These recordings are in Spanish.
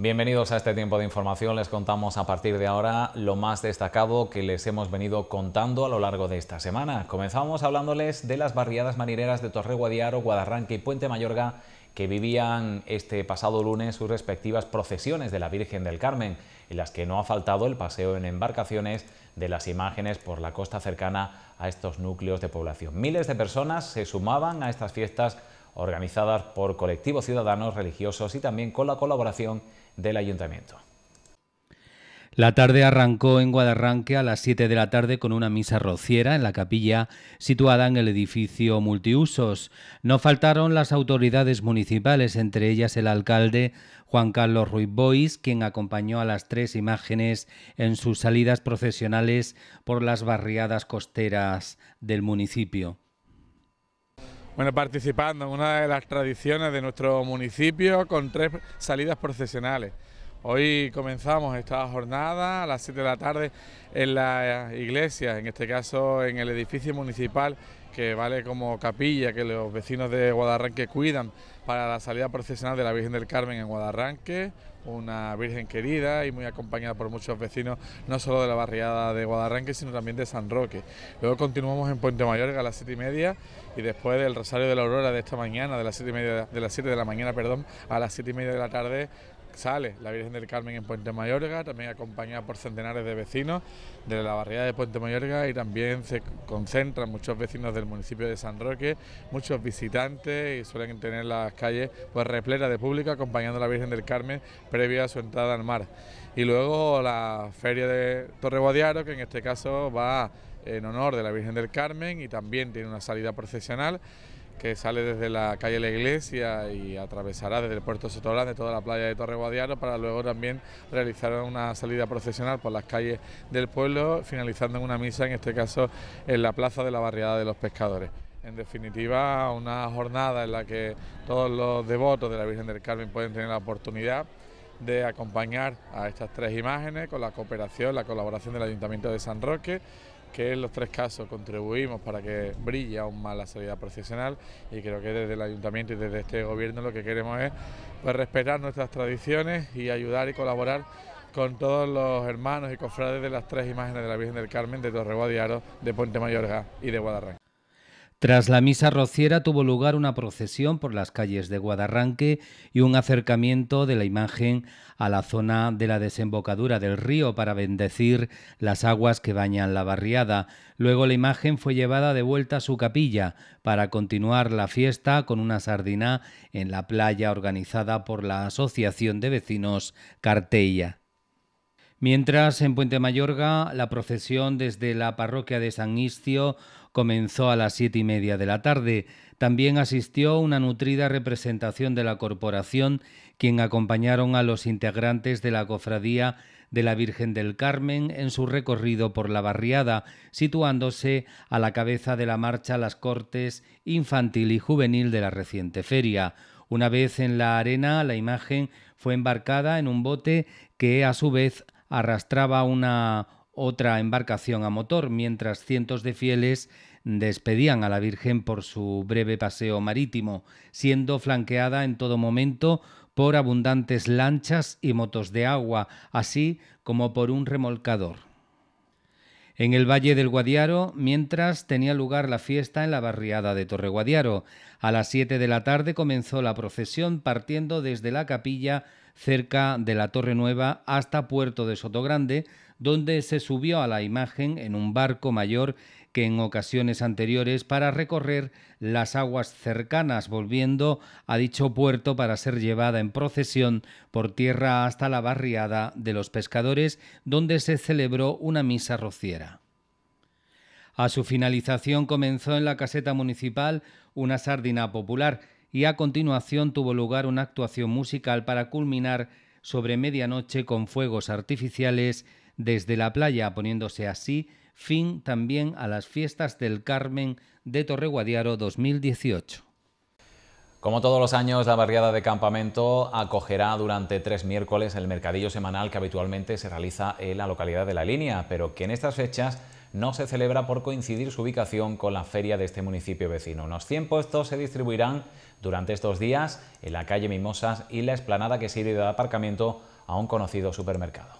Bienvenidos a este tiempo de información. Les contamos a partir de ahora lo más destacado que les hemos venido contando a lo largo de esta semana. Comenzamos hablándoles de las barriadas marineras de Torreguadiaro, Guadarranque y Puente Mayorga que vivían este pasado lunes sus respectivas procesiones de la Virgen del Carmen, en las que no ha faltado el paseo en embarcaciones de las imágenes por la costa cercana a estos núcleos de población. Miles de personas se sumaban a estas fiestas organizadas por colectivos ciudadanos religiosos y también con la colaboración del ayuntamiento. La tarde arrancó en Guadarranque a las 7 de la tarde con una misa rociera en la capilla situada en el edificio multiusos. No faltaron las autoridades municipales, entre ellas el alcalde Juan Carlos Ruiz Bois, quien acompañó a las tres imágenes en sus salidas procesionales por las barriadas costeras del municipio. Bueno, participando en una de las tradiciones de nuestro municipio con tres salidas procesionales. Hoy comenzamos esta jornada a las 7 de la tarde en la iglesia, en este caso en el edificio municipal que vale como capilla que los vecinos de Guadarranque cuidan para la salida procesional de la Virgen del Carmen en Guadarranque una Virgen querida y muy acompañada por muchos vecinos, no solo de la barriada de Guadarranque, sino también de San Roque. Luego continuamos en Puente Mayorga a las siete y media y después del Rosario de la Aurora de esta mañana, de las siete y media, de las 7 de la mañana, perdón, a las siete y media de la tarde, sale la Virgen del Carmen en Puente Mayorga, también acompañada por centenares de vecinos de la barriada de Puente Mayorga y también se concentran muchos vecinos del municipio de San Roque, muchos visitantes y suelen tener las calles pues repletas de público acompañando a la Virgen del Carmen previa a su entrada al mar. Y luego la feria de Torre Guadiaro, que en este caso va en honor de la Virgen del Carmen y también tiene una salida procesional que sale desde la calle La Iglesia y atravesará desde el puerto Setorán... de toda la playa de Torre Guadiaro para luego también realizar una salida procesional por las calles del pueblo, finalizando en una misa, en este caso en la plaza de la barriada de los pescadores. En definitiva, una jornada en la que todos los devotos de la Virgen del Carmen pueden tener la oportunidad de acompañar a estas tres imágenes con la cooperación, la colaboración del Ayuntamiento de San Roque que en los tres casos contribuimos para que brille aún más la salida profesional y creo que desde el ayuntamiento y desde este gobierno lo que queremos es pues, respetar nuestras tradiciones y ayudar y colaborar con todos los hermanos y cofrades de las tres imágenes de la Virgen del Carmen de Torreguadiaro, de Puente Mayorga y de Guadarrama. Tras la misa rociera tuvo lugar una procesión por las calles de Guadarranque y un acercamiento de la imagen a la zona de la desembocadura del río para bendecir las aguas que bañan la barriada. Luego la imagen fue llevada de vuelta a su capilla para continuar la fiesta con una sardina en la playa organizada por la Asociación de Vecinos Cartella. Mientras en Puente Mayorga la procesión desde la parroquia de San Istio comenzó a las siete y media de la tarde. También asistió una nutrida representación de la corporación, quien acompañaron a los integrantes de la cofradía de la Virgen del Carmen en su recorrido por la barriada, situándose a la cabeza de la marcha Las Cortes infantil y juvenil de la reciente feria. Una vez en la arena, la imagen fue embarcada en un bote que a su vez arrastraba una otra embarcación a motor, mientras cientos de fieles despedían a la Virgen por su breve paseo marítimo, siendo flanqueada en todo momento por abundantes lanchas y motos de agua, así como por un remolcador. En el Valle del Guadiaro, mientras tenía lugar la fiesta en la barriada de Torre Guadiaro, a las 7 de la tarde comenzó la procesión partiendo desde la capilla cerca de la Torre Nueva hasta Puerto de Sotogrande, donde se subió a la imagen en un barco mayor que en ocasiones anteriores para recorrer las aguas cercanas, volviendo a dicho puerto para ser llevada en procesión por tierra hasta la barriada de los pescadores, donde se celebró una misa rociera. A su finalización comenzó en la caseta municipal una sardina popular, y a continuación tuvo lugar una actuación musical para culminar sobre medianoche con fuegos artificiales desde la playa, poniéndose así fin también a las fiestas del Carmen de Torreguadiaro 2018. Como todos los años, la barriada de campamento acogerá durante tres miércoles el mercadillo semanal que habitualmente se realiza en la localidad de La Línea, pero que en estas fechas no se celebra por coincidir su ubicación con la feria de este municipio vecino. Unos 100 puestos se distribuirán durante estos días en la calle Mimosas y la explanada que sirve de aparcamiento a un conocido supermercado.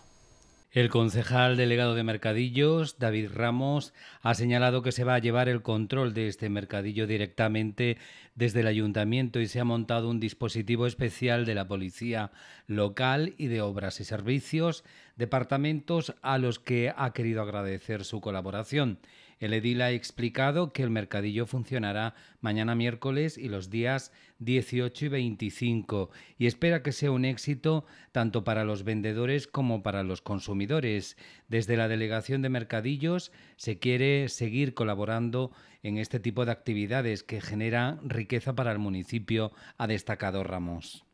El concejal delegado de Mercadillos, David Ramos, ha señalado que se va a llevar el control de este mercadillo directamente desde el ayuntamiento y se ha montado un dispositivo especial de la policía local y de obras y servicios, departamentos a los que ha querido agradecer su colaboración. El edil ha explicado que el mercadillo funcionará mañana miércoles y los días 18 y 25 y espera que sea un éxito tanto para los vendedores como para los consumidores. Desde la Delegación de Mercadillos se quiere seguir colaborando en este tipo de actividades que genera riqueza para el municipio, ha destacado Ramos.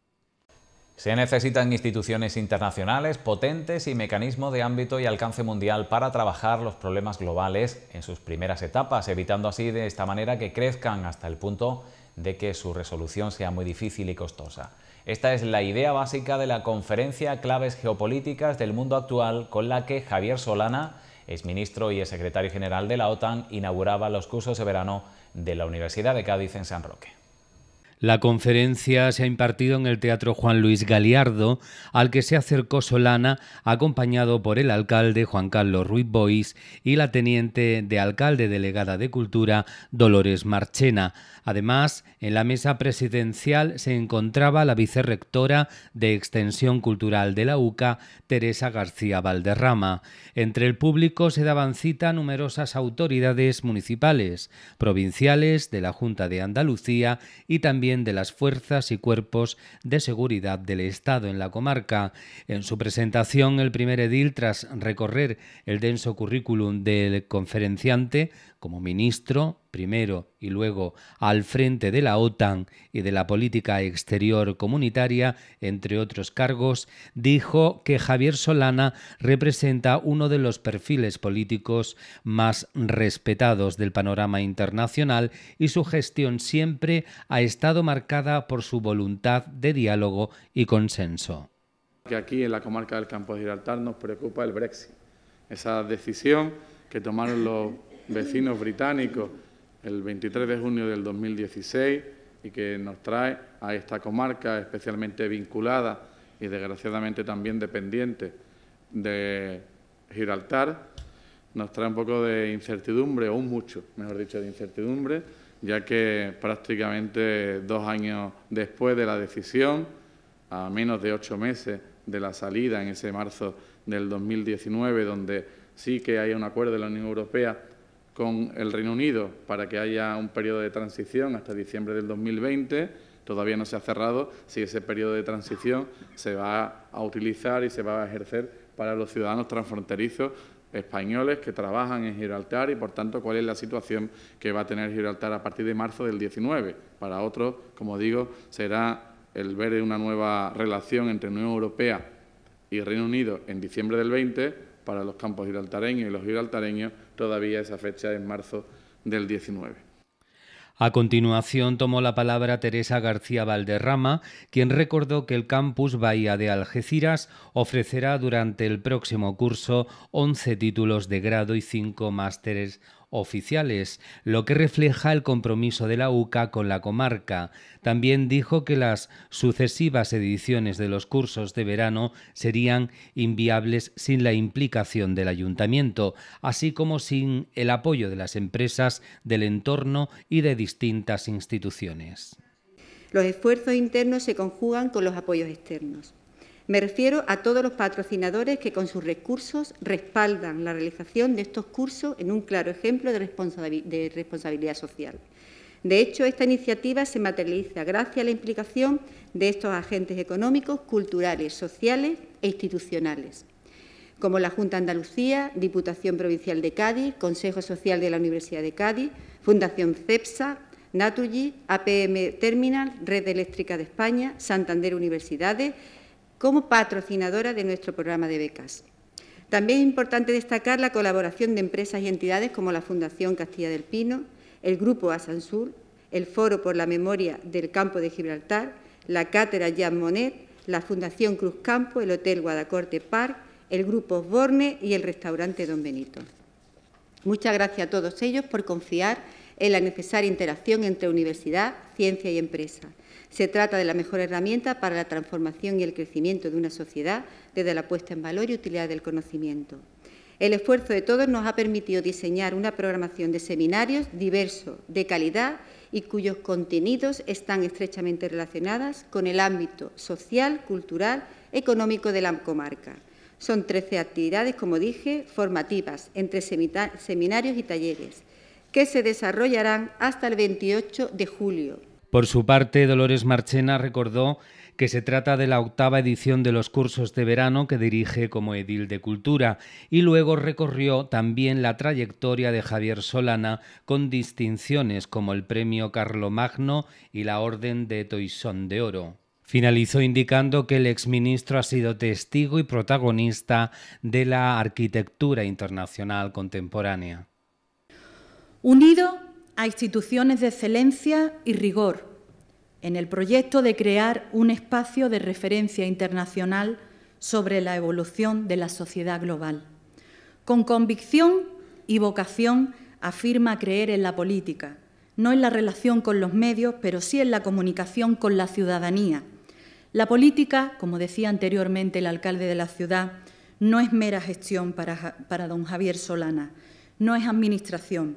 Se necesitan instituciones internacionales potentes y mecanismos de ámbito y alcance mundial para trabajar los problemas globales en sus primeras etapas, evitando así de esta manera que crezcan hasta el punto de que su resolución sea muy difícil y costosa. Esta es la idea básica de la conferencia Claves Geopolíticas del Mundo Actual con la que Javier Solana, exministro y exsecretario general de la OTAN, inauguraba los cursos de verano de la Universidad de Cádiz en San Roque. La conferencia se ha impartido en el Teatro Juan Luis Galiardo, al que se acercó Solana, acompañado por el alcalde Juan Carlos Ruiz Bois y la teniente de alcalde delegada de Cultura, Dolores Marchena. Además, en la mesa presidencial se encontraba la vicerrectora de Extensión Cultural de la UCA, Teresa García Valderrama. Entre el público se daban cita numerosas autoridades municipales, provinciales, de la Junta de Andalucía y también de las fuerzas y cuerpos de seguridad del Estado en la comarca. En su presentación, el primer edil, tras recorrer el denso currículum del conferenciante como ministro, primero y luego al frente de la OTAN y de la política exterior comunitaria, entre otros cargos, dijo que Javier Solana representa uno de los perfiles políticos más respetados del panorama internacional y su gestión siempre ha estado marcada por su voluntad de diálogo y consenso. Que aquí en la comarca del Campo de Gibraltar nos preocupa el Brexit, esa decisión que tomaron los vecinos británicos el 23 de junio del 2016 y que nos trae a esta comarca especialmente vinculada y desgraciadamente también dependiente de Gibraltar, nos trae un poco de incertidumbre, o un mucho, mejor dicho, de incertidumbre, ya que prácticamente dos años después de la decisión, a menos de ocho meses de la salida en ese marzo del 2019, donde sí que hay un acuerdo de la Unión Europea con el Reino Unido para que haya un periodo de transición hasta diciembre del 2020. Todavía no se ha cerrado si ese periodo de transición se va a utilizar y se va a ejercer para los ciudadanos transfronterizos españoles que trabajan en Gibraltar y, por tanto, cuál es la situación que va a tener Gibraltar a partir de marzo del 19. Para otros, como digo, será el ver una nueva relación entre Unión Europea y Reino Unido en diciembre del 20 para los campos gibraltareños y los gibraltareños todavía esa fecha en marzo del 19. A continuación tomó la palabra Teresa García Valderrama, quien recordó que el campus Bahía de Algeciras ofrecerá durante el próximo curso 11 títulos de grado y 5 másteres oficiales, lo que refleja el compromiso de la UCA con la comarca. También dijo que las sucesivas ediciones de los cursos de verano serían inviables sin la implicación del ayuntamiento, así como sin el apoyo de las empresas del entorno y de distintas instituciones. Los esfuerzos internos se conjugan con los apoyos externos. Me refiero a todos los patrocinadores que con sus recursos respaldan la realización de estos cursos en un claro ejemplo de, responsabilidad social. De hecho, esta iniciativa se materializa gracias a la implicación de estos agentes económicos, culturales, sociales e institucionales, como la Junta de Andalucía, Diputación Provincial de Cádiz, Consejo Social de la Universidad de Cádiz, Fundación CEPSA, Naturgy, APM Terminal, Red Eléctrica de España, Santander Universidades, como patrocinadora de nuestro programa de becas. También es importante destacar la colaboración de empresas y entidades como la Fundación Castilla del Pino, el Grupo Asansur, el Foro por la Memoria del Campo de Gibraltar, la Cátedra Jean Monnet, la Fundación Cruz Campo, el Hotel Guadacorte Park, el Grupo Borne y el Restaurante Don Benito. Muchas gracias a todos ellos por confiar en la necesaria interacción entre universidad, ciencia y empresa se trata de la mejor herramienta para la transformación y el crecimiento de una sociedad desde la puesta en valor y utilidad del conocimiento. El esfuerzo de todos nos ha permitido diseñar una programación de seminarios diverso, de calidad y cuyos contenidos están estrechamente relacionados con el ámbito social, cultural, económico de la comarca. Son 13 actividades, como dije, formativas entre seminarios y talleres, que se desarrollarán hasta el 28 de julio por su parte, Dolores Marchena recordó que se trata de la octava edición de los cursos de verano que dirige como edil de cultura y luego recorrió también la trayectoria de Javier Solana con distinciones como el Premio Magno y la Orden de Toisón de Oro. Finalizó indicando que el exministro ha sido testigo y protagonista de la arquitectura internacional contemporánea. Unido a instituciones de excelencia y rigor en el proyecto de crear un espacio de referencia internacional sobre la evolución de la sociedad global. Con convicción y vocación afirma creer en la política, no en la relación con los medios, pero sí en la comunicación con la ciudadanía. La política, como decía anteriormente el alcalde de la ciudad, no es mera gestión para, don Javier Solana, no es administración,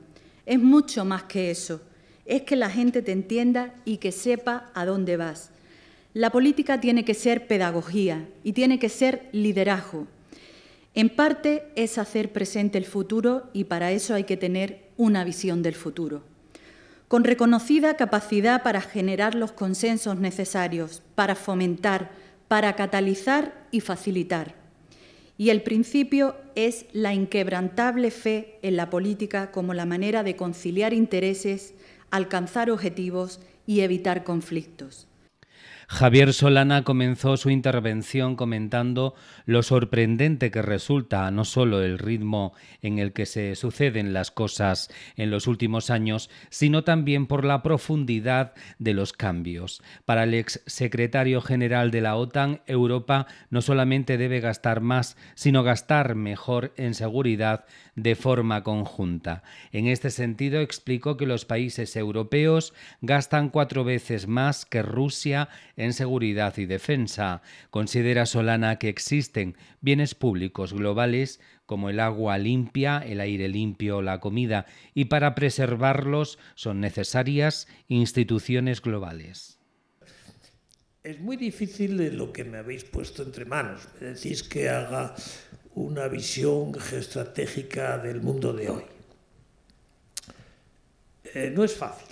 es mucho más que eso. Es que la gente te entienda y que sepa a dónde vas. La política tiene que ser pedagogía y tiene que ser liderazgo. En parte es hacer presente el futuro y para eso hay que tener una visión del futuro. Con reconocida capacidad para generar los consensos necesarios, para fomentar, para catalizar y facilitar. Y el principio es la inquebrantable fe en la política como la manera de conciliar intereses, alcanzar objetivos y evitar conflictos. Javier Solana comenzó su intervención comentando lo sorprendente que resulta no solo el ritmo en el que se suceden las cosas en los últimos años, sino también por la profundidad de los cambios. Para el ex secretario general de la OTAN, Europa no solamente debe gastar más, sino gastar mejor en seguridad de forma conjunta. En este sentido, explicó que los países europeos gastan cuatro veces más que Rusia en seguridad y defensa. Considera Solana que existen bienes públicos globales como el agua limpia, el aire limpio, la comida, y para preservarlos son necesarias instituciones globales. Es muy difícil lo que me habéis puesto entre manos. Me decís que haga una visión geoestratégica del mundo de hoy. Eh, no es fácil,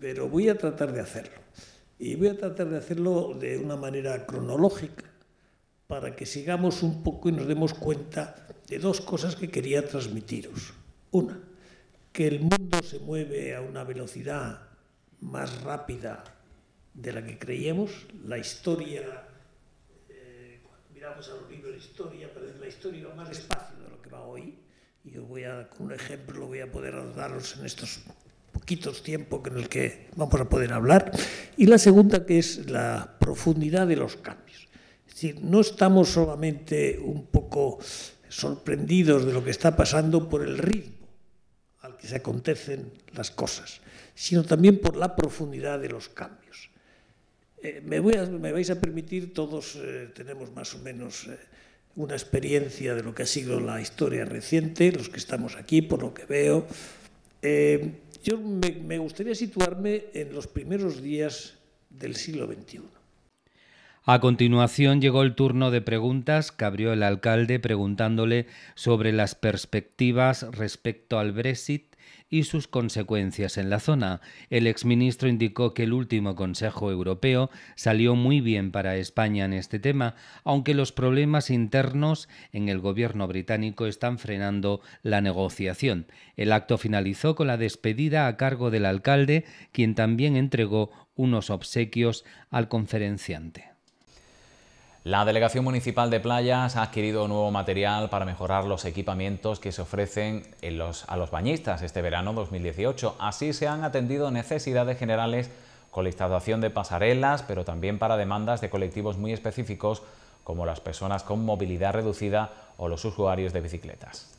pero voy a tratar de hacerlo. Y voy a tratar de hacerlo de una manera cronológica, para que sigamos un poco y nos demos cuenta de dos cosas que quería transmitiros. Una, que el mundo se mueve a una velocidad más rápida de la que creíamos. La historia, eh, miramos a los libros de historia, pero la historia va más despacio de lo que va hoy. Y yo voy a, con un ejemplo, voy a poder daros en estos poquitos tiempo en el que vamos a poder hablar, y la segunda que es la profundidad de los cambios. Es decir, no estamos solamente un poco sorprendidos de lo que está pasando por el ritmo al que se acontecen las cosas, sino también por la profundidad de los cambios. Eh, me, voy me, vais a permitir, todos eh, tenemos más o menos eh, una experiencia de lo que ha sido la historia reciente, los que estamos aquí, por lo que veo. Yo me, gustaría situarme en los primeros días del siglo XXI. A continuación llegó el turno de preguntas que abrió el alcalde preguntándole sobre las perspectivas respecto al Brexit y sus consecuencias en la zona. El exministro indicó que el último Consejo Europeo salió muy bien para España en este tema, aunque los problemas internos en el gobierno británico están frenando la negociación. El acto finalizó con la despedida a cargo del alcalde, quien también entregó unos obsequios al conferenciante. La Delegación Municipal de Playas ha adquirido nuevo material para mejorar los equipamientos que se ofrecen a los bañistas este verano 2018. Así se han atendido necesidades generales con la instalación de pasarelas, pero también para demandas de colectivos muy específicos como las personas con movilidad reducida o los usuarios de bicicletas.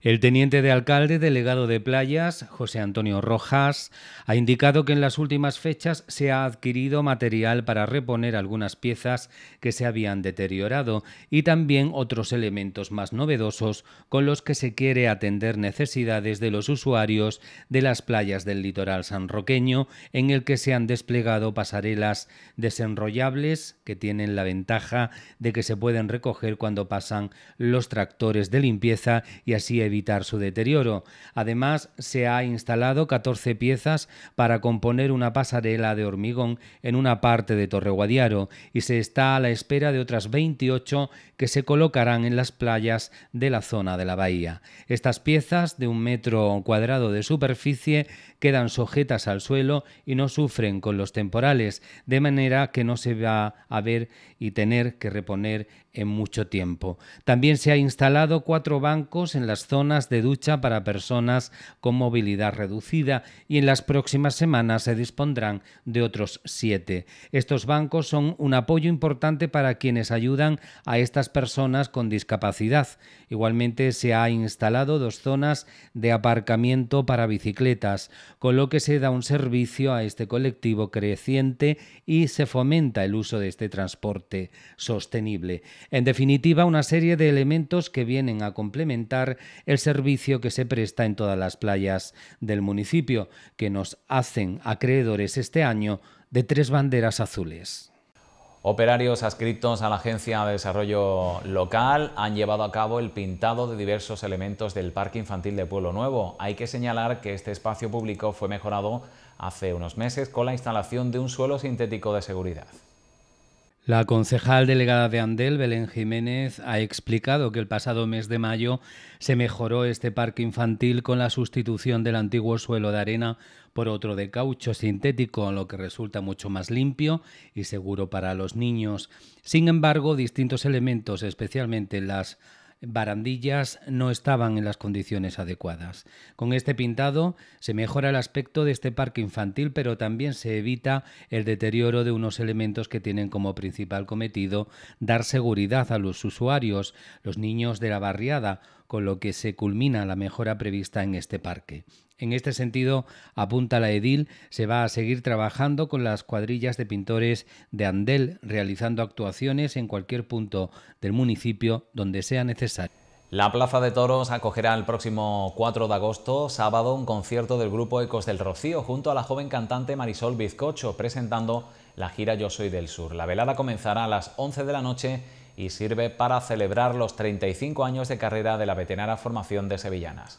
El teniente de alcalde delegado de Playas, José Antonio Rojas, ha indicado que en las últimas fechas se ha adquirido material para reponer algunas piezas que se habían deteriorado y también otros elementos más novedosos con los que se quiere atender necesidades de los usuarios de las playas del litoral sanroqueño, en el que se han desplegado pasarelas desenrollables que tienen la ventaja de que se pueden recoger cuando pasan los tractores de limpieza y así evitar su deterioro. Además, se ha instalado 14 piezas para componer una pasarela de hormigón en una parte de Torreguadiaro y se está a la espera de otras 28 que se colocarán en las playas de la zona de la bahía. Estas piezas de un metro cuadrado de superficie quedan sujetas al suelo y no sufren con los temporales, de manera que no se va a ver y tener que reponer en mucho tiempo. También se ha instalado cuatro bancos en las zonas de ducha para personas con movilidad reducida y en las próximas semanas se dispondrán de otros siete. Estos bancos son un apoyo importante para quienes ayudan a estas personas con discapacidad. Igualmente se ha instalado dos zonas de aparcamiento para bicicletas, con lo que se da un servicio a este colectivo creciente y se fomenta el uso de este transporte sostenible. En definitiva, una serie de elementos que vienen a complementar el servicio que se presta en todas las playas del municipio, que nos hacen acreedores este año de tres banderas azules. Operarios adscritos a la Agencia de Desarrollo Local han llevado a cabo el pintado de diversos elementos del Parque Infantil de Pueblo Nuevo. Hay que señalar que este espacio público fue mejorado hace unos meses con la instalación de un suelo sintético de seguridad. La concejal delegada de Andel, Belén Jiménez, ha explicado que el pasado mes de mayo se mejoró este parque infantil con la sustitución del antiguo suelo de arena por otro de caucho sintético, lo que resulta mucho más limpio y seguro para los niños. Sin embargo, distintos elementos, especialmente las barandillas no estaban en las condiciones adecuadas. Con este pintado se mejora el aspecto de este parque infantil, pero también se evita el deterioro de unos elementos que tienen como principal cometido dar seguridad a los usuarios, los niños de la barriada, con lo que se culmina la mejora prevista en este parque. En este sentido, apunta la edil, se va a seguir trabajando con las cuadrillas de pintores de Andel, realizando actuaciones en cualquier punto del municipio donde sea necesario. La Plaza de Toros acogerá el próximo 4 de agosto, sábado, un concierto del grupo Ecos del Rocío junto a la joven cantante Marisol Bizcocho, presentando la gira Yo Soy del Sur. La velada comenzará a las 11 de la noche y sirve para celebrar los 35 años de carrera de la veterana formación de Sevillanas.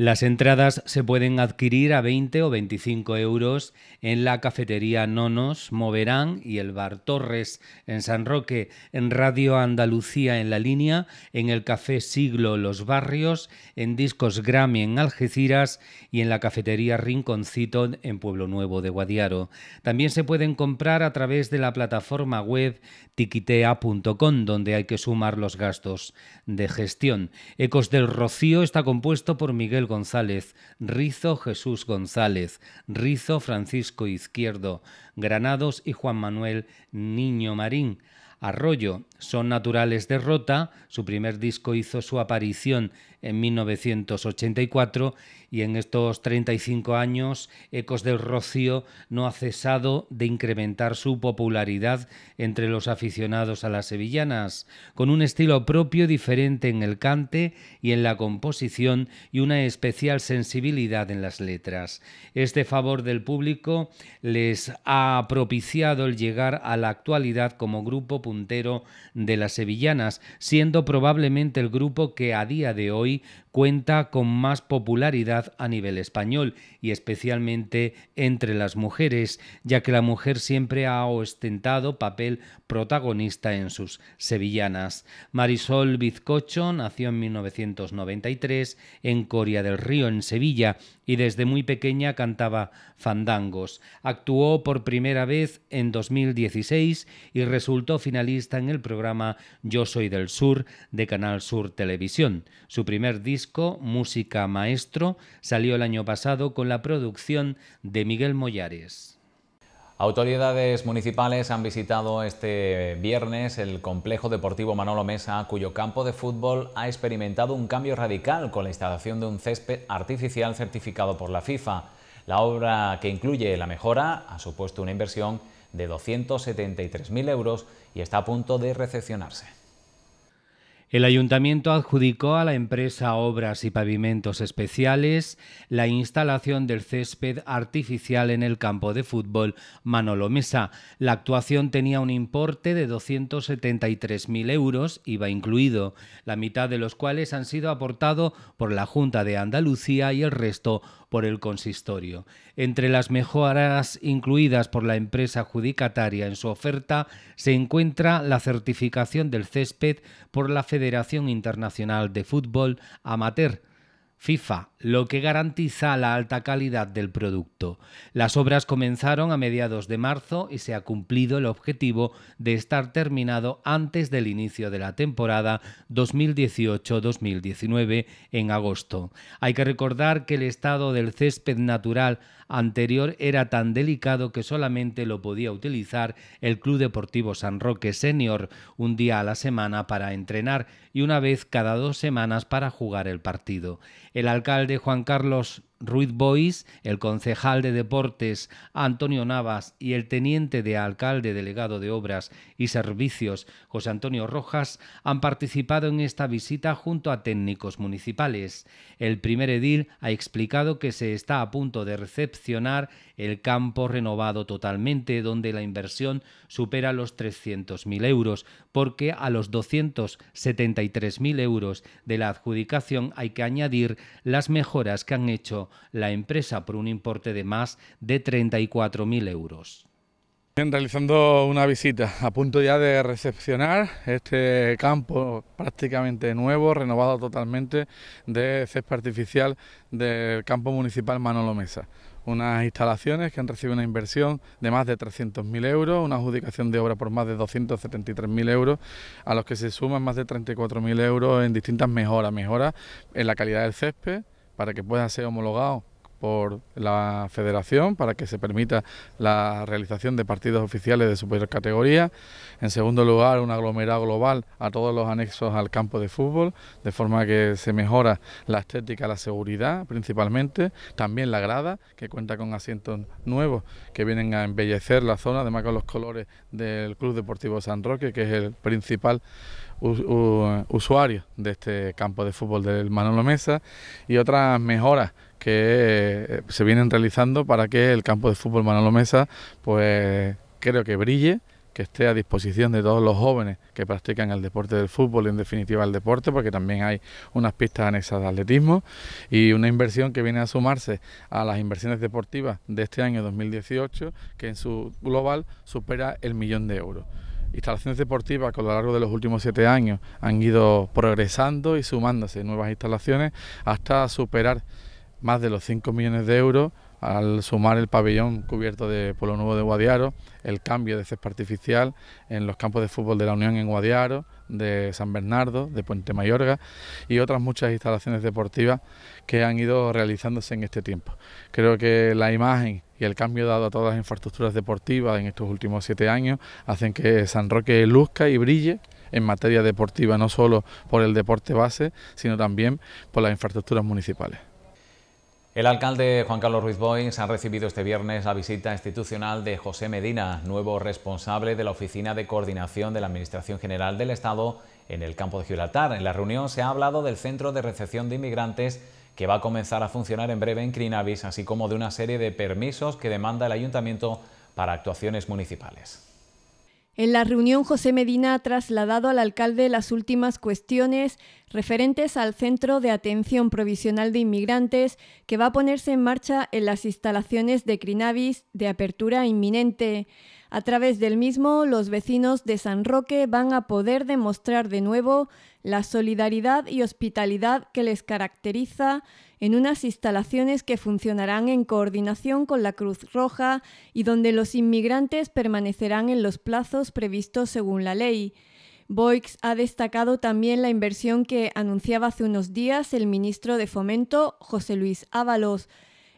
Las entradas se pueden adquirir a 20 o 25 euros en la cafetería Nonos, Moverán y el Bar Torres en San Roque, en Radio Andalucía en la línea, en el Café Siglo Los Barrios, en Discos Grammy en Algeciras y en la cafetería Rinconcito en Pueblo Nuevo de Guadiaro. También se pueden comprar a través de la plataforma web tiquitea.com donde hay que sumar los gastos de gestión. Ecos del Rocío está compuesto por Miguel González, Rizo Jesús González, Rizo Francisco Izquierdo, Granados y Juan Manuel Niño Marín. Arroyo son naturales de Rota, su primer disco hizo su aparición en 1984 y en estos 35 años Ecos del Rocío no ha cesado de incrementar su popularidad entre los aficionados a las sevillanas, con un estilo propio diferente en el cante y en la composición y una especial sensibilidad en las letras. Este favor del público les ha propiciado el llegar a la actualidad como grupo puntero de las sevillanas, siendo probablemente el grupo que a día de hoy Bowie cuenta con más popularidad a nivel español y especialmente entre las mujeres, ya que la mujer siempre ha ostentado papel protagonista en sus sevillanas. Marisol Bizcocho nació en 1993 en Coria del Río, en Sevilla, y desde muy pequeña cantaba fandangos. Actuó por primera vez en 2016 y resultó finalista en el programa Yo Soy del Sur de Canal Sur Televisión. Su primer disco Música Maestro salió el año pasado con la producción de Miguel Mollares. Autoridades municipales han visitado este viernes el complejo deportivo Manolo Mesa, cuyo campo de fútbol ha experimentado un cambio radical con la instalación de un césped artificial certificado por la FIFA. La obra que incluye la mejora ha supuesto una inversión de 273.000 euros y está a punto de recepcionarse. El ayuntamiento adjudicó a la empresa Obras y Pavimentos Especiales la instalación del césped artificial en el campo de fútbol Manolo Mesa. La actuación tenía un importe de 273.000 euros, IVA incluido, la mitad de los cuales han sido aportados por la Junta de Andalucía y el resto por el consistorio. Entre las mejoras incluidas por la empresa adjudicataria en su oferta se encuentra la certificación del césped por la Federación Internacional de Fútbol Amateur FIFA, lo que garantiza la alta calidad del producto. Las obras comenzaron a mediados de marzo y se ha cumplido el objetivo de estar terminado antes del inicio de la temporada 2018-2019 en agosto. Hay que recordar que el estado del césped natural anterior era tan delicado que solamente lo podía utilizar el Club Deportivo San Roque Senior un día a la semana para entrenar y una vez cada dos semanas para jugar el partido el alcalde Juan Carlos Ruiz Bois, el concejal de Deportes Antonio Navas y el teniente de alcalde delegado de Obras y Servicios José Antonio Rojas han participado en esta visita junto a técnicos municipales. El primer edil ha explicado que se está a punto de recepcionar el campo renovado totalmente, donde la inversión supera los 300.000 euros, porque a los 273.000 euros de la adjudicación hay que añadir las mejoras que han hecho la empresa por un importe de más de 34.000 euros. Realizando una visita, a punto ya de recepcionar este campo prácticamente nuevo, renovado totalmente de césped artificial del campo municipal Manolo Mesa. Unas instalaciones que han recibido una inversión de más de 300.000 euros, una adjudicación de obra por más de 273.000 euros, a los que se suman más de 34.000 euros en distintas mejoras, mejoras en la calidad del césped, para que pueda ser homologado por la federación para que se permita la realización de partidos oficiales de superior categoría. En segundo lugar, un aglomerado global a todos los anexos al campo de fútbol, de forma que se mejora la estética, la seguridad principalmente, también la grada, que cuenta con asientos nuevos que vienen a embellecer la zona, además con los colores del Club Deportivo San Roque, que es el principal usuarios de este campo de fútbol del Manolo Mesa y otras mejoras que eh, se vienen realizando para que el campo de fútbol Manolo Mesa pues creo que brille que esté a disposición de todos los jóvenes que practican el deporte del fútbol y en definitiva el deporte, porque también hay unas pistas anexas de atletismo y una inversión que viene a sumarse a las inversiones deportivas de este año 2018, que en su global supera el millón de euros instalaciones deportivas que a lo largo de los últimos siete años han ido progresando y sumándose nuevas instalaciones hasta superar más de los 5 millones de euros al sumar el pabellón cubierto de polo Nuevo de Guadiaro, el cambio de césped artificial en los campos de fútbol de la Unión en Guadiaro, de San Bernardo, de Puente Mayorga y otras muchas instalaciones deportivas que han ido realizándose en este tiempo. Creo que la imagen y el cambio dado a todas las infraestructuras deportivas en estos últimos siete años hacen que San Roque luzca y brille en materia deportiva, no solo por el deporte base, sino también por las infraestructuras municipales. El alcalde Juan Carlos Ruiz Boins ha recibido este viernes la visita institucional de José Medina, nuevo responsable de la Oficina de Coordinación de la Administración General del Estado en el campo de Gibraltar. En la reunión se ha hablado del Centro de Recepción de Inmigrantes que va a comenzar a funcionar en breve en Crinavis, así como de una serie de permisos que demanda el Ayuntamiento para actuaciones municipales. En la reunión, José Medina ha trasladado al alcalde las últimas cuestiones referentes al Centro de Atención Provisional de Inmigrantes que va a ponerse en marcha en las instalaciones de Crinavis de apertura inminente. A través del mismo, los vecinos de San Roque van a poder demostrar de nuevo la solidaridad y hospitalidad que les caracteriza en unas instalaciones que funcionarán en coordinación con la Cruz Roja y donde los inmigrantes permanecerán en los plazos previstos según la ley. Boix ha destacado también la inversión que anunciaba hace unos días el ministro de Fomento, José Luis Ábalos.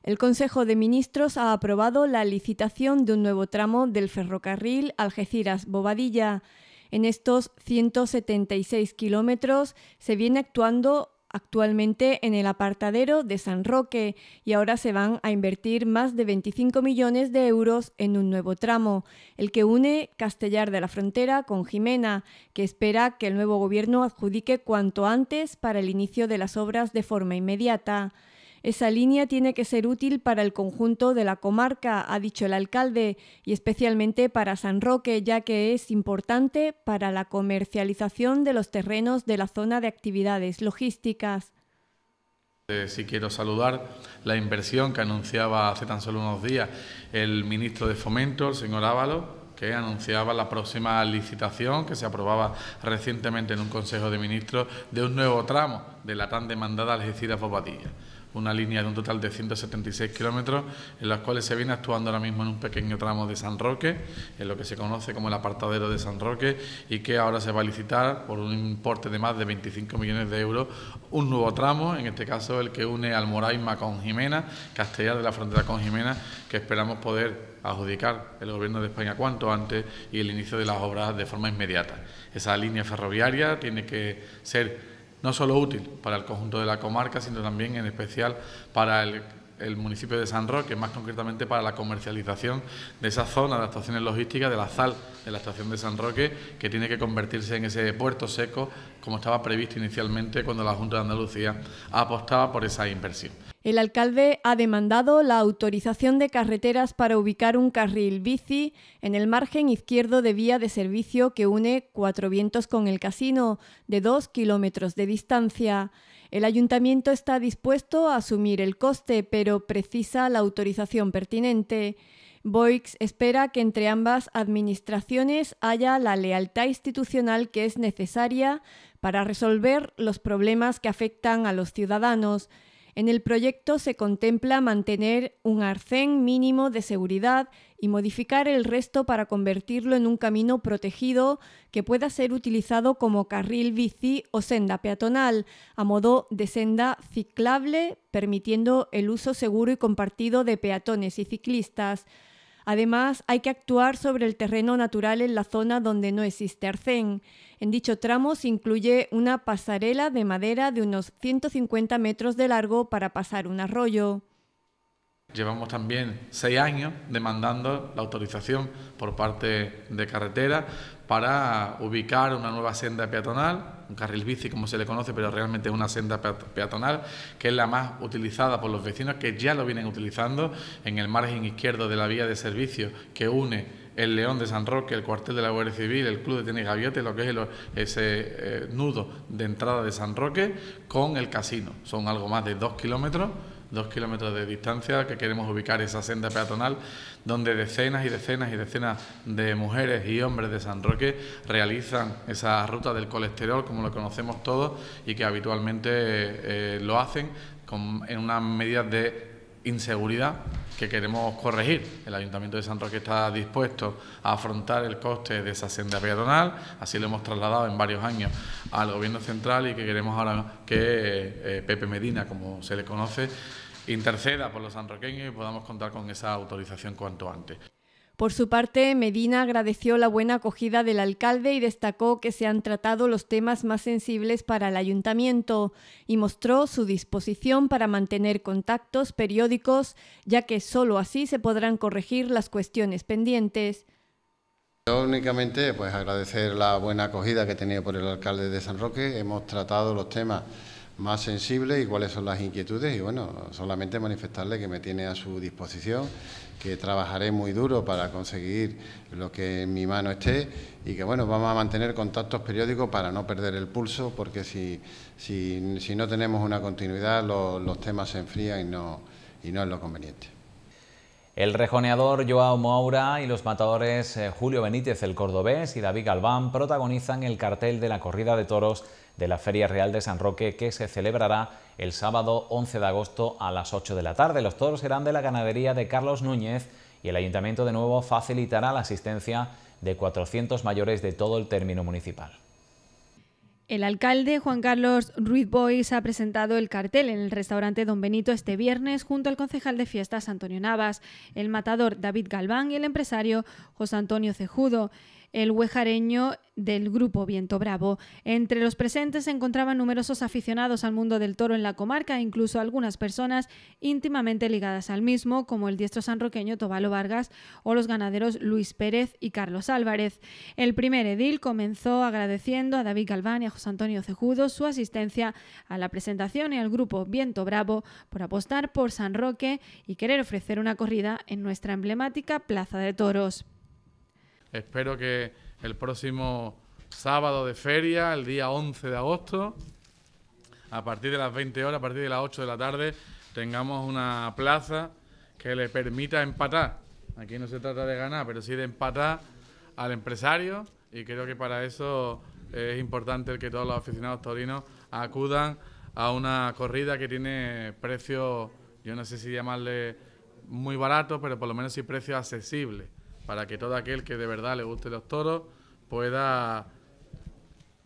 El Consejo de Ministros ha aprobado la licitación de un nuevo tramo del ferrocarril Algeciras-Bobadilla. En estos 176 kilómetros se viene actuando actualmente en el apartadero de San Roque y ahora se van a invertir más de 25 millones de euros en un nuevo tramo, el que une Castellar de la Frontera con Jimena, que espera que el nuevo gobierno adjudique cuanto antes para el inicio de las obras de forma inmediata. Esa línea tiene que ser útil para el conjunto de la comarca, ha dicho el alcalde, y especialmente para San Roque, ya que es importante para la comercialización de los terrenos de la zona de actividades logísticas. Eh, sí quiero saludar la inversión que anunciaba hace tan solo unos días el ministro de Fomento, el señor Ávalo, que anunciaba la próxima licitación que se aprobaba recientemente en un Consejo de Ministros de un nuevo tramo de la tan demandada Algeciras-Bobadilla una línea de un total de 176 kilómetros, en las cuales se viene actuando ahora mismo en un pequeño tramo de San Roque, en lo que se conoce como el apartadero de San Roque, y que ahora se va a licitar por un importe de más de 25 millones de euros un nuevo tramo, en este caso el que une Almoraima con Jimena, Castellar de la frontera con Jimena, que esperamos poder adjudicar el Gobierno de España cuanto antes y el inicio de las obras de forma inmediata. Esa línea ferroviaria tiene que ser no solo útil para el conjunto de la comarca, sino también en especial para el el municipio de San Roque, más concretamente para la comercialización de esa zona de actuaciones logísticas de la ZAL de la estación de San Roque, que tiene que convertirse en ese puerto seco como estaba previsto inicialmente cuando la Junta de Andalucía apostaba por esa inversión. El alcalde ha demandado la autorización de carreteras para ubicar un carril bici en el margen izquierdo de vía de servicio que une Cuatro Vientos con el casino, de dos kilómetros de distancia. El ayuntamiento está dispuesto a asumir el coste, pero precisa la autorización pertinente. Boix espera que entre ambas administraciones haya la lealtad institucional que es necesaria para resolver los problemas que afectan a los ciudadanos. En el proyecto se contempla mantener un arcén mínimo de seguridad y modificar el resto para convertirlo en un camino protegido que pueda ser utilizado como carril bici o senda peatonal, a modo de senda ciclable, permitiendo el uso seguro y compartido de peatones y ciclistas. Además, hay que actuar sobre el terreno natural en la zona donde no existe arcén. En dicho tramo se incluye una pasarela de madera de unos 150 metros de largo para pasar un arroyo. Llevamos también seis años demandando la autorización por parte de carretera para ubicar una nueva senda peatonal, un carril bici como se le conoce, pero realmente es una senda peatonal, que es la más utilizada por los vecinos que ya lo vienen utilizando en el margen izquierdo de la vía de servicio que une el León de San Roque, el cuartel de la Guardia Civil, el Club de Tenis Gaviote, lo que es ese eh, nudo de entrada de San Roque, con el casino. Son algo más de dos kilómetros dos kilómetros de distancia, que queremos ubicar esa senda peatonal donde decenas y decenas y decenas de mujeres y hombres de San Roque realizan esa ruta del colesterol, como lo conocemos todos, y que habitualmente eh, lo hacen con, en unas medidas de inseguridad que queremos corregir. El Ayuntamiento de San Roque está dispuesto a afrontar el coste de esa senda peatonal, así lo hemos trasladado en varios años al Gobierno Central y que queremos ahora que eh, Pepe Medina, como se le conoce, interceda por los sanroqueños y podamos contar con esa autorización cuanto antes. Por su parte, Medina agradeció la buena acogida del alcalde y destacó que se han tratado los temas más sensibles para el ayuntamiento y mostró su disposición para mantener contactos periódicos, ya que sólo así se podrán corregir las cuestiones pendientes. Yo únicamente pues agradecer la buena acogida que he tenido por el alcalde de San Roque. Hemos tratado los temas más sensibles y cuáles son las inquietudes y bueno, solamente manifestarle que me tiene a su disposición que trabajaré muy duro para conseguir lo que en mi mano esté y que bueno, vamos a mantener contactos periódicos para no perder el pulso porque si, no tenemos una continuidad los temas se enfrían y no, y no es lo conveniente. El rejoneador Joao Moura y los matadores eh, Julio Benítez el Cordobés y David Galván protagonizan el cartel de la corrida de toros de la Feria Real de San Roque que se celebrará el sábado 11 de agosto a las 8 de la tarde. Los toros serán de la ganadería de Carlos Núñez y el ayuntamiento de nuevo facilitará la asistencia de 400 mayores de todo el término municipal. El alcalde Juan Carlos Ruiz Bois ha presentado el cartel en el restaurante Don Benito este viernes junto al concejal de fiestas Antonio Navas, el matador David Galván y el empresario José Antonio Cejudo el huejareño del grupo Viento Bravo. Entre los presentes se encontraban numerosos aficionados al mundo del toro en la comarca, incluso algunas personas íntimamente ligadas al mismo, como el diestro sanroqueño Tobalo Vargas o los ganaderos Luis Pérez y Carlos Álvarez. El primer edil comenzó agradeciendo a David Galván y a José Antonio Cejudo su asistencia a la presentación y al grupo Viento Bravo por apostar por San Roque y querer ofrecer una corrida en nuestra emblemática Plaza de Toros. Espero que el próximo sábado de feria, el día 11 de agosto, a partir de las 20 horas, a partir de las 8 de la tarde, tengamos una plaza que le permita empatar. Aquí no se trata de ganar, pero sí de empatar al empresario y creo que para eso es importante que todos los aficionados torinos acudan a una corrida que tiene precios, yo no sé si llamarle muy barato, pero por lo menos sí precios accesibles para que todo aquel que de verdad le guste los toros pueda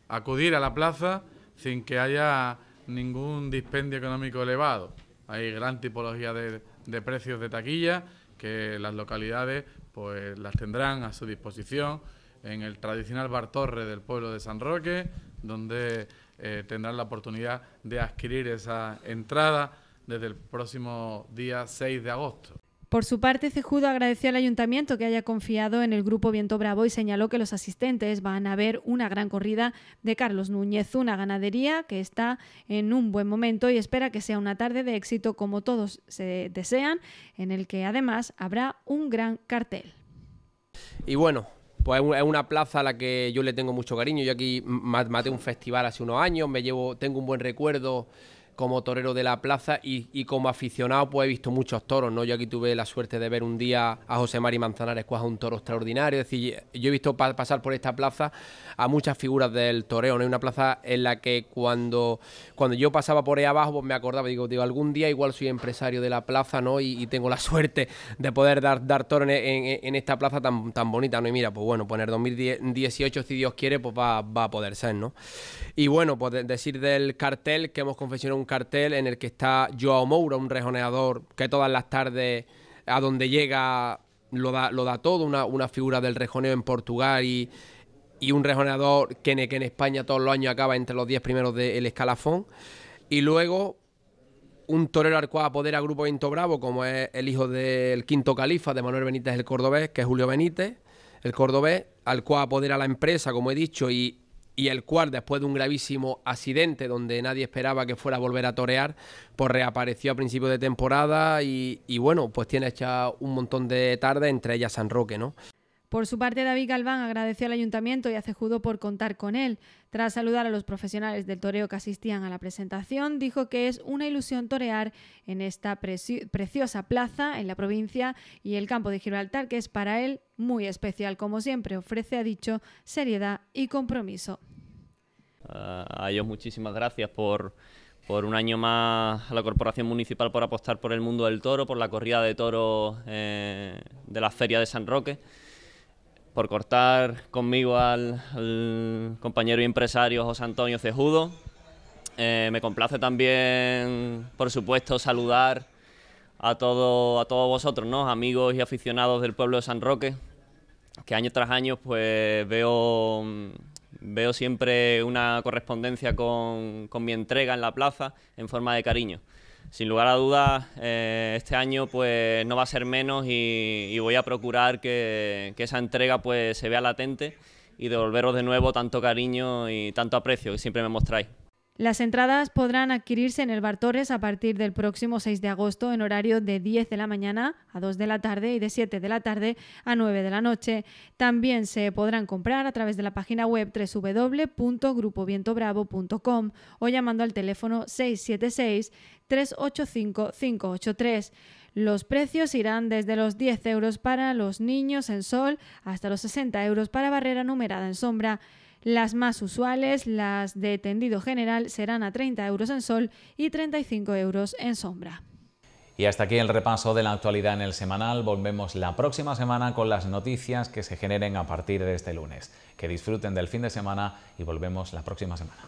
acudir a la plaza sin que haya ningún dispendio económico elevado. Hay gran tipología de, precios de taquilla que las localidades pues las tendrán a su disposición en el tradicional bar torre del pueblo de San Roque, donde eh, tendrán la oportunidad de adquirir esa entrada desde el próximo día 6 de agosto. Por su parte, Cejudo agradeció al ayuntamiento que haya confiado en el grupo Viento Bravo y señaló que los asistentes van a ver una gran corrida de Carlos Núñez, una ganadería que está en un buen momento y espera que sea una tarde de éxito como todos se desean, en el que además habrá un gran cartel. Y bueno, pues es una plaza a la que yo le tengo mucho cariño. Yo aquí maté un festival hace unos años, me llevo, tengo un buen recuerdo como torero de la plaza y, como aficionado pues he visto muchos toros, ¿no? Yo aquí tuve la suerte de ver un día a José Mari Manzanares es pues, un toro extraordinario, es decir, yo he visto pasar por esta plaza a muchas figuras del toreo, ¿no? una plaza en la que cuando, cuando yo pasaba por ahí abajo pues me acordaba, digo, digo, algún día igual soy empresario de la plaza, ¿no? Y, tengo la suerte de poder dar, dar toro en, esta plaza tan, bonita, ¿no? Y mira, pues bueno, poner pues, 2018, si Dios quiere, pues va, a poder ser, ¿no? Y bueno, pues decir del cartel que hemos confeccionado un cartel en el que está Joao Moura, un rejoneador que todas las tardes a donde llega lo da, todo, una, figura del rejoneo en Portugal y, un rejoneador que en, en, España todos los años acaba entre los 10 primeros del escalafón. Y luego un torero al cual apodera Grupo Viento Bravo, como es el hijo del quinto califa de Manuel Benítez el Cordobés, que es Julio Benítez, el Cordobés, al cual apodera la empresa, como he dicho, y y el cual, después de un gravísimo accidente donde nadie esperaba que fuera a volver a torear, pues reapareció a principios de temporada y, y bueno, pues tiene hecha un montón de tardes, entre ellas San Roque, ¿no? Por su parte, David Galván agradeció al ayuntamiento y a Cejudo por contar con él. Tras saludar a los profesionales del toreo que asistían a la presentación, dijo que es una ilusión torear en esta preciosa plaza en la provincia y el campo de Gibraltar, que es para él muy especial. Como siempre, ofrece, ha dicho, seriedad y compromiso. Ah, a ellos muchísimas gracias por, un año más a la Corporación Municipal por apostar por el mundo del toro, por la corrida de toros eh, de la Feria de San Roque por cortar conmigo al, compañero y empresario José Antonio Cejudo. Eh, me complace también, por supuesto, saludar a, todo, a todos vosotros, ¿no? amigos y aficionados del pueblo de San Roque, que año tras año pues, veo, veo siempre una correspondencia con mi entrega en la plaza en forma de cariño sin lugar a dudas, eh, este año pues no va a ser menos y, voy a procurar que, esa entrega pues se vea latente y devolveros de nuevo tanto cariño y tanto aprecio que siempre me mostráis. Las entradas podrán adquirirse en el Bar Torres a partir del próximo 6 de agosto en horario de 10 de la mañana a 2 de la tarde y de 7 de la tarde a 9 de la noche. También se podrán comprar a través de la página web www.grupovientobravo.com o llamando al teléfono 676 385 583. Los precios irán desde los 10 euros para los niños en sol hasta los 60 euros para barrera numerada en sombra. Las más usuales, las de tendido general, serán a 30 euros en sol y 35 euros en sombra. Y hasta aquí el repaso de la actualidad en el semanal. Volvemos la próxima semana con las noticias que se generen a partir de este lunes. Que disfruten del fin de semana y volvemos la próxima semana.